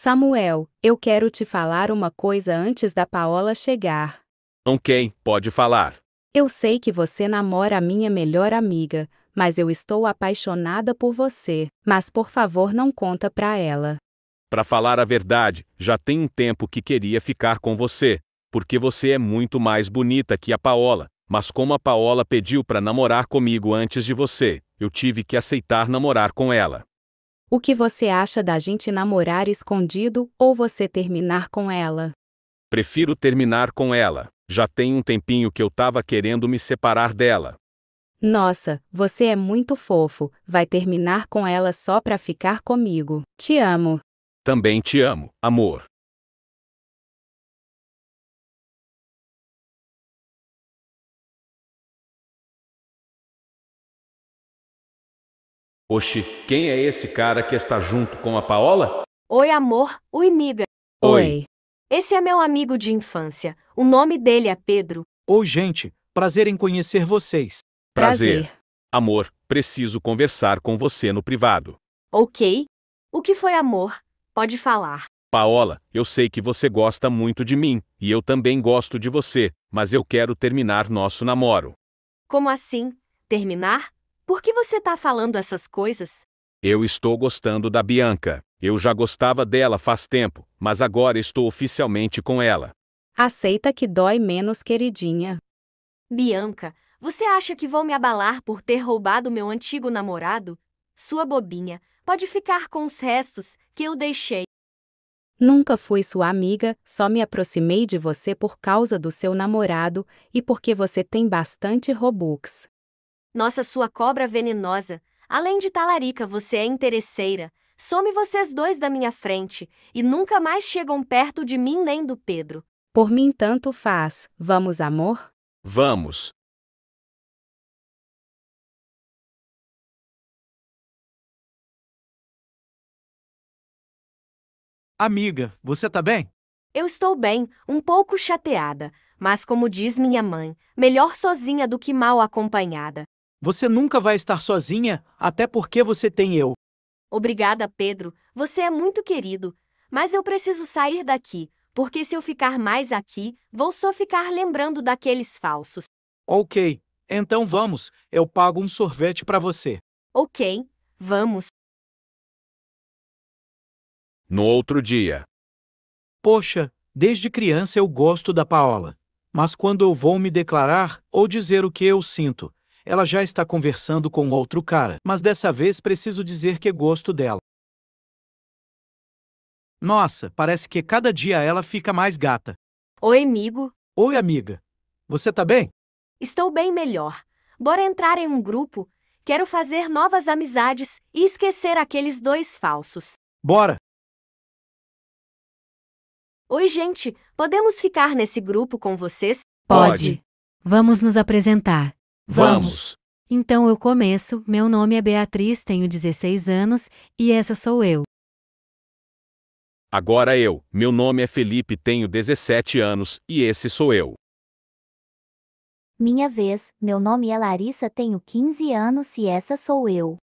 Samuel, eu quero te falar uma coisa antes da Paola chegar. Ok, pode falar. Eu sei que você namora a minha melhor amiga, mas eu estou apaixonada por você. Mas por favor, não conta pra ela. Pra falar a verdade, já tem um tempo que queria ficar com você, porque você é muito mais bonita que a Paola. Mas como a Paola pediu para namorar comigo antes de você, eu tive que aceitar namorar com ela. O que você acha da gente namorar escondido ou você terminar com ela? Prefiro terminar com ela. Já tem um tempinho que eu tava querendo me separar dela. Nossa, você é muito fofo. Vai terminar com ela só pra ficar comigo. Te amo. Também te amo, amor. Oxi, quem é esse cara que está junto com a Paola? Oi, amor. Oi, miga. Oi. Esse é meu amigo de infância. O nome dele é Pedro. Oi, gente. Prazer em conhecer vocês. Prazer. Prazer. Amor, preciso conversar com você no privado. Ok. O que foi, amor? Pode falar. Paola, eu sei que você gosta muito de mim, e eu também gosto de você, mas eu quero terminar nosso namoro. Como assim? Terminar? Por que você tá falando essas coisas? Eu estou gostando da Bianca. Eu já gostava dela faz tempo, mas agora estou oficialmente com ela. Aceita que dói menos, queridinha. Bianca, você acha que vou me abalar por ter roubado meu antigo namorado? Sua bobinha, pode ficar com os restos que eu deixei. Nunca fui sua amiga, só me aproximei de você por causa do seu namorado e porque você tem bastante Robux. Nossa sua cobra venenosa, além de talarica, você é interesseira. Some vocês dois da minha frente, e nunca mais chegam perto de mim nem do Pedro. Por mim tanto faz. Vamos, amor? Vamos. Amiga, você tá bem? Eu estou bem, um pouco chateada, mas como diz minha mãe, melhor sozinha do que mal acompanhada. Você nunca vai estar sozinha, até porque você tem eu. Obrigada, Pedro. Você é muito querido. Mas eu preciso sair daqui, porque se eu ficar mais aqui, vou só ficar lembrando daqueles falsos. Ok, então vamos. Eu pago um sorvete para você. Ok, vamos. No outro dia. Poxa, desde criança eu gosto da Paola. Mas quando eu vou me declarar ou dizer o que eu sinto, ela já está conversando com outro cara, mas dessa vez preciso dizer que gosto dela. Nossa, parece que cada dia ela fica mais gata. Oi, amigo. Oi, amiga. Você tá bem? Estou bem melhor. Bora entrar em um grupo? Quero fazer novas amizades e esquecer aqueles dois falsos. Bora! Oi, gente. Podemos ficar nesse grupo com vocês? Pode. Vamos nos apresentar. Vamos! Então eu começo. Meu nome é Beatriz, tenho 16 anos e essa sou eu. Agora eu. Meu nome é Felipe, tenho 17 anos e esse sou eu. Minha vez. Meu nome é Larissa, tenho 15 anos e essa sou eu.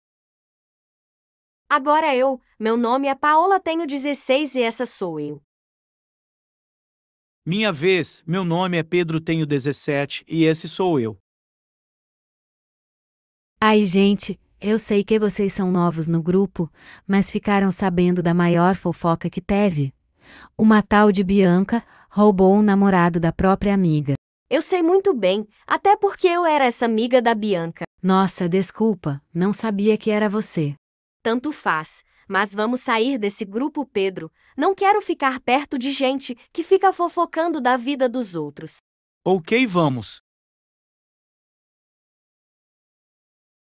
Agora eu. Meu nome é Paola, tenho 16 e essa sou eu. Minha vez. Meu nome é Pedro, tenho 17 e esse sou eu. Ai, gente, eu sei que vocês são novos no grupo, mas ficaram sabendo da maior fofoca que teve. Uma tal de Bianca roubou o namorado da própria amiga. Eu sei muito bem, até porque eu era essa amiga da Bianca. Nossa, desculpa, não sabia que era você. Tanto faz, mas vamos sair desse grupo, Pedro. Não quero ficar perto de gente que fica fofocando da vida dos outros. Ok, vamos.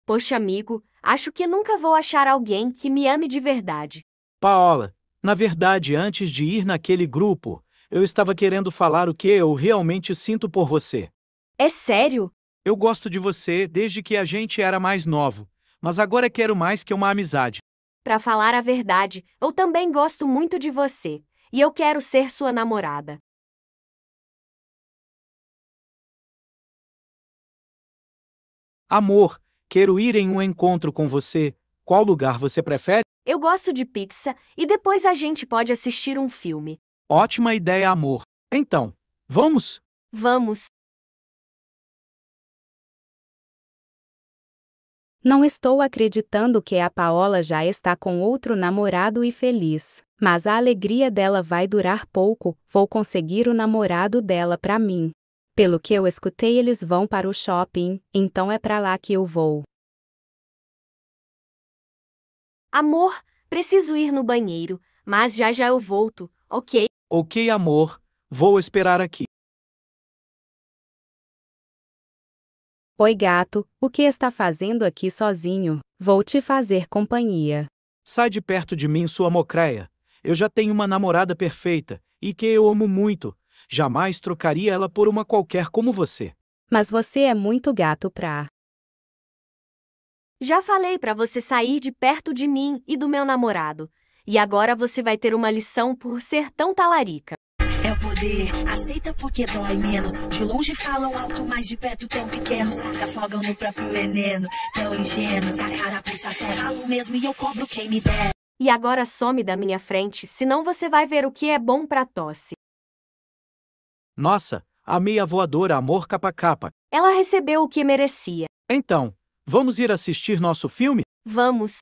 Poxa, amigo, acho que nunca vou achar alguém que me ame de verdade. Paola, na verdade, antes de ir naquele grupo, eu estava querendo falar o que eu realmente sinto por você. É sério? Eu gosto de você desde que a gente era mais novo, mas agora quero mais que uma amizade. Para falar a verdade, eu também gosto muito de você, e eu quero ser sua namorada. Amor, Quero ir em um encontro com você. Qual lugar você prefere? Eu gosto de pizza e depois a gente pode assistir um filme. Ótima ideia, amor. Então, vamos? Vamos. Não estou acreditando que a Paola já está com outro namorado e feliz. Mas a alegria dela vai durar pouco, vou conseguir o namorado dela para mim. Pelo que eu escutei, eles vão para o shopping, então é para lá que eu vou. Amor, preciso ir no banheiro, mas já já eu volto, ok? Ok, amor, vou esperar aqui. Oi, gato, o que está fazendo aqui sozinho? Vou te fazer companhia. Sai de perto de mim, sua mocreia. Eu já tenho uma namorada perfeita, e que eu amo muito, Jamais trocaria ela por uma qualquer como você. Mas você é muito gato pra. Já falei para você sair de perto de mim e do meu namorado. E agora você vai ter uma lição por ser tão talarica. É o poder, aceita porque dói menos. De longe falam alto, mas de perto tão pequenos. Se afogam no próprio veneno, tão ingênuos. A carapuça ralo mesmo e eu cobro quem me der. E agora some da minha frente, senão você vai ver o que é bom pra tosse. Nossa, amei a voadora Amor Capa Capa. Ela recebeu o que merecia. Então, vamos ir assistir nosso filme? Vamos.